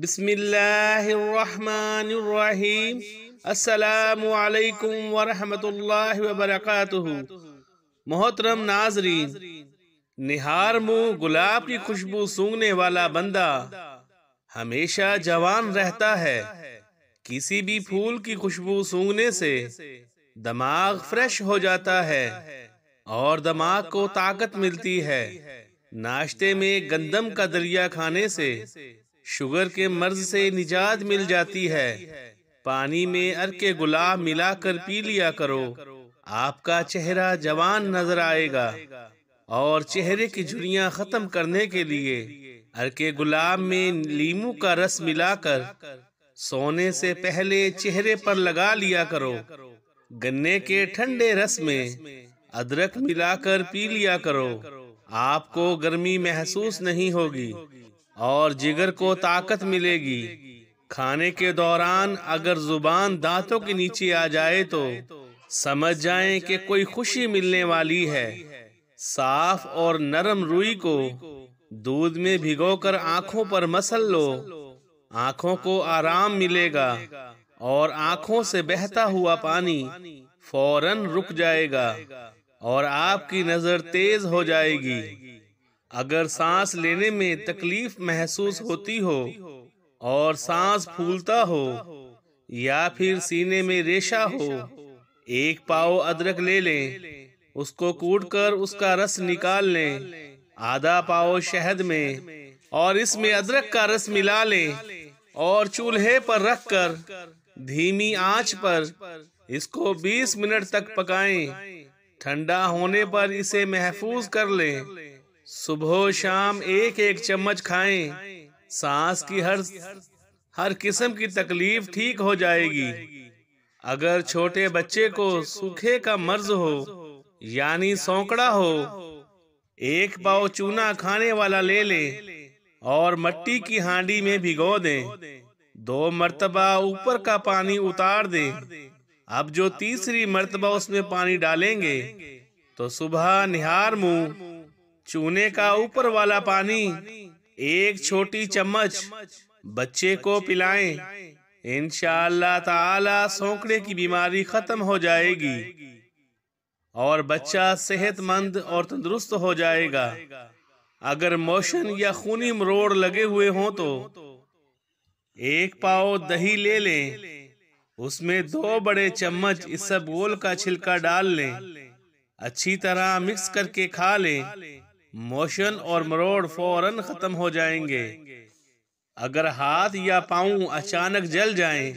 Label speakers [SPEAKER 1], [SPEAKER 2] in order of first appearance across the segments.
[SPEAKER 1] बिसमीम असलकम वरहमतुल्लाह वबरकatuह मोहतरम नाजरीन निहार मुंह गुलाब की खुशबू सूंघने वाला बंदा हमेशा जवान रहता है किसी भी फूल की खुशबू सूंघने से दिमाग फ्रेश हो जाता है और दिमाग को ताकत मिलती है नाश्ते में गंदम का दलिया खाने से शुगर के मर्ज से निजात मिल जाती है पानी में अरके गुलाब मिलाकर पी लिया करो आपका चेहरा जवान नजर आएगा और चेहरे की झुड़िया खत्म करने के लिए अरके गुलाब में लीमू का रस मिलाकर सोने से पहले चेहरे पर लगा लिया करो गन्ने के ठंडे रस में अदरक मिलाकर पी लिया करो आपको गर्मी महसूस नहीं होगी और जिगर को ताकत मिलेगी खाने के दौरान अगर जुबान दांतों के नीचे आ जाए तो समझ जाएं कि कोई खुशी मिलने वाली है साफ और नरम रुई को दूध में भिगोकर आंखों पर मसल लो आंखों को आराम मिलेगा और आंखों से बहता हुआ पानी फौरन रुक जाएगा और आपकी नजर तेज हो जाएगी अगर सांस लेने में तकलीफ महसूस होती हो और सांस फूलता हो या फिर सीने में रेशा हो एक पाव अदरक ले लें उसको कूटकर उसका रस निकाल लें आधा पाव शहद में और इसमें अदरक का रस मिला लें और चूल्हे पर रख कर धीमी आंच पर इसको 20 मिनट तक पकाएं ठंडा होने पर इसे महफूज कर लें सुबह शाम एक एक चम्मच खाएं सांस की हर हर किस्म की तकलीफ ठीक हो जाएगी अगर छोटे बच्चे को सूखे का मर्ज हो यानी सौकड़ा हो एक पाव चूना खाने वाला ले ले और मट्टी की हांडी में भिगो दे दो मरतबा ऊपर का पानी उतार दे अब जो तीसरी मरतबा उसमें पानी डालेंगे तो सुबह निहार मुंह चूने का ऊपर वाला पानी एक छोटी चम्मच बच्चे को पिलाएं इनशाला ताला सोकड़े की बीमारी खत्म हो जाएगी और बच्चा सेहतमंद और तंदुरुस्त हो जाएगा अगर मोशन या खूनी मरोड़ लगे हुए तो हों तो एक पाव दही ले लें उसमें दो बड़े चम्मच इस सब गोल का छिलका डाल लें अच्छी तरह मिक्स करके खा लें मोशन और मरोड़ फौरन खत्म हो जाएंगे अगर हाथ या पाऊँ अचानक जल जाएं,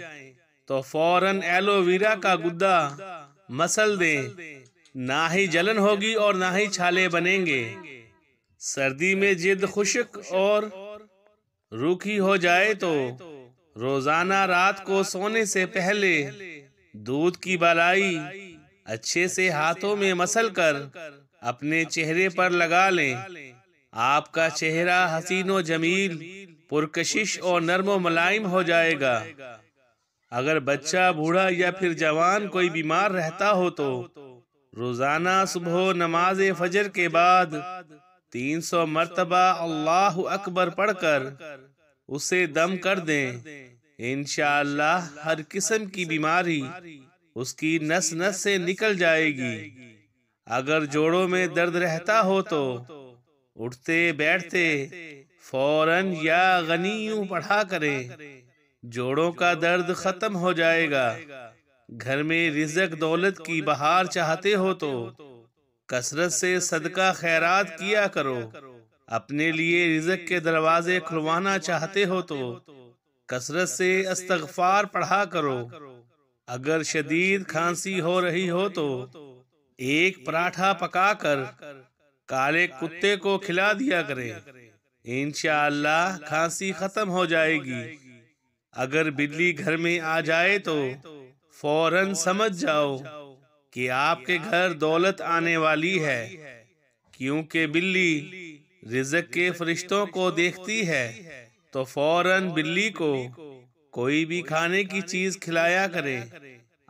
[SPEAKER 1] तो फौरन एलोवेरा का गुद्दा मसल दें ना ही जलन होगी और ना ही छाले बनेंगे सर्दी में जिद खुशक और रूखी हो जाए तो रोजाना रात को सोने से पहले दूध की बलाई अच्छे से हाथों में मसल कर अपने चेहरे पर लगा लें आपका चेहरा हसीन व जमील पुरकशिश और नरम मुलायम हो जाएगा अगर बच्चा बूढ़ा या फिर जवान कोई बीमार रहता हो तो रोजाना सुबह नमाज फजर के बाद तीन सौ मरतबा अल्लाह अकबर पढ़कर उसे दम कर दें इनशाला हर किस्म की बीमारी उसकी नस नस से निकल जाएगी अगर जोड़ों में दर्द रहता हो तो उठते बैठते फौरन या गनी यूं पढ़ा करें जोड़ों का दर्द खत्म हो जाएगा घर में रिजक दौलत की बहार चाहते हो तो कसरत से सदका खैरात किया करो अपने लिए रिजक के दरवाजे खुलवाना चाहते हो तो कसरत से अस्तगफार पढ़ा करो अगर शदीद खांसी हो रही हो तो एक पराठा पकाकर काले कुत्ते को खिला दिया करें इनशाला खांसी खत्म हो जाएगी अगर बिल्ली घर में आ जाए तो फौरन समझ जाओ कि आपके घर दौलत आने वाली है क्योंकि बिल्ली रिजक के फरिश्तों को देखती है तो फौरन बिल्ली को कोई भी खाने की चीज खिलाया करें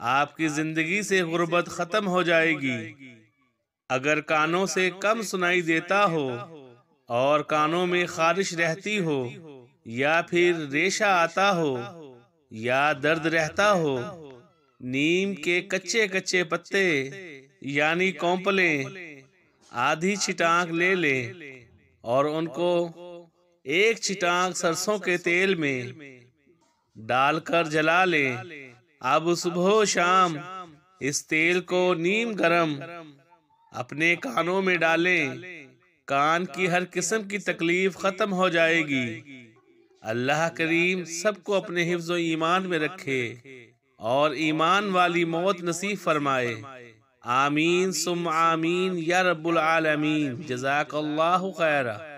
[SPEAKER 1] आपकी जिंदगी से गुर्बत खत्म हो जाएगी अगर कानों से कम सुनाई देता हो और कानों में खारिश रहती हो या फिर रेशा आता हो या दर्द रहता हो नीम के कच्चे कच्चे पत्ते यानी कौपले आधी छिटांक ले ले और उनको एक छिटांक सरसों के तेल में डालकर जला ले अब सुबह शाम इस तेल को नीम गरम अपने कानों में डालें कान की हर किस्म की तकलीफ खत्म हो जाएगी अल्लाह करीम सबको अपने हिफ्ज ईमान में रखे और ईमान वाली मौत नसीब फरमाए आमीन सुम आमीन या रब्बुल आलमीन जजाक अल्लाह खैरा